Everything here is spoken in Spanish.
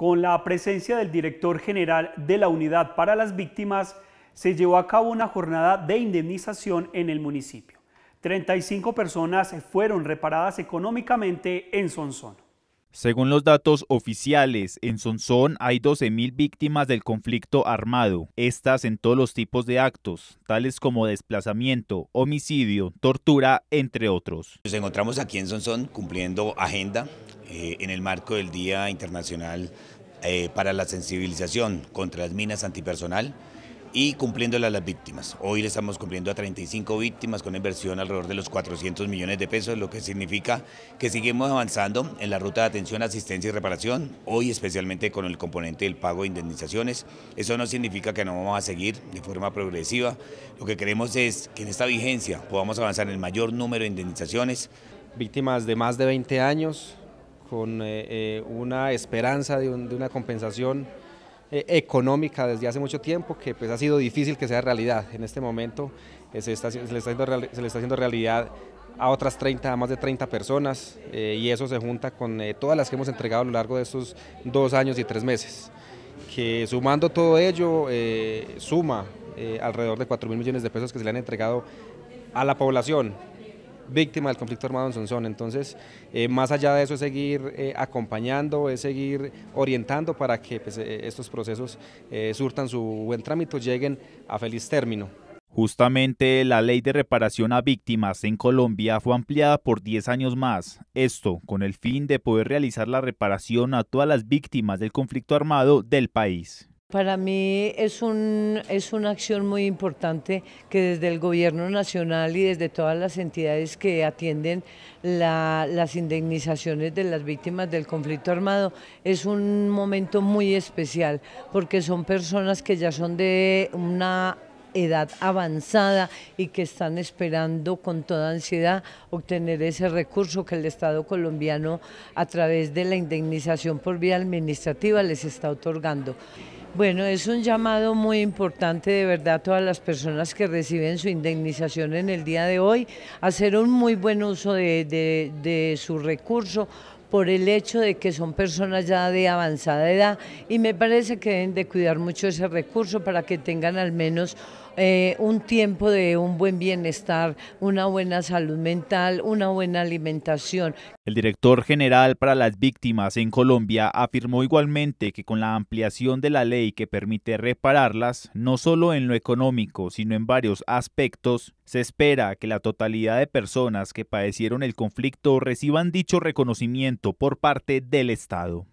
con la presencia del director general de la Unidad para las Víctimas, se llevó a cabo una jornada de indemnización en el municipio. 35 personas fueron reparadas económicamente en Sonsón. Según los datos oficiales, en Sonsón hay 12.000 víctimas del conflicto armado, estas en todos los tipos de actos, tales como desplazamiento, homicidio, tortura, entre otros. Nos encontramos aquí en Sonsón cumpliendo agenda, eh, en el marco del Día Internacional eh, para la Sensibilización contra las Minas Antipersonal y cumpliéndola a las víctimas. Hoy le estamos cumpliendo a 35 víctimas con inversión alrededor de los 400 millones de pesos, lo que significa que seguimos avanzando en la ruta de atención, asistencia y reparación, hoy especialmente con el componente del pago de indemnizaciones. Eso no significa que no vamos a seguir de forma progresiva. Lo que queremos es que en esta vigencia podamos avanzar en el mayor número de indemnizaciones. Víctimas de más de 20 años, con eh, eh, una esperanza de, una compensación eh, económica desde hace mucho tiempo que pues ha sido difícil que sea realidad. En este momento se, le está haciendo se, le está haciendo realidad a otras 30, a más de 30 personas y eso se junta con todas las que hemos entregado a lo largo de estos dos años y tres meses, que sumando todo ello suma alrededor de 4 mil millones de pesos que se le han entregado a la población víctima del conflicto armado en Sonzón. Entonces, eh, más allá de eso es seguir eh, acompañando, es seguir orientando para que pues, eh, estos procesos surtan su buen trámite, lleguen a feliz término. Justamente la ley de reparación a víctimas en Colombia fue ampliada por 10 años más, esto con el fin de poder realizar la reparación a todas las víctimas del conflicto armado del país. Para mí es, es una acción muy importante que desde el Gobierno Nacional y desde todas las entidades que atienden las indemnizaciones de las víctimas del conflicto armado es un momento muy especial porque son personas que ya son de una edad avanzada y que están esperando con toda ansiedad obtener ese recurso que el Estado colombiano a través de la indemnización por vía administrativa les está otorgando. Bueno, es un llamado muy importante de verdad a todas las personas que reciben su indemnización en el día de hoy, hacer un muy buen uso de, su recurso por el hecho de que son personas ya de avanzada edad y me parece que deben de cuidar mucho ese recurso para que tengan al menos eh, un tiempo de un buen bienestar, una buena salud mental, una buena alimentación. El director general para las víctimas en Colombia afirmó igualmente que con la ampliación de la ley que permite repararlas, no solo en lo económico, sino en varios aspectos, se espera que la totalidad de personas que padecieron el conflicto reciban dicho reconocimiento por parte del Estado.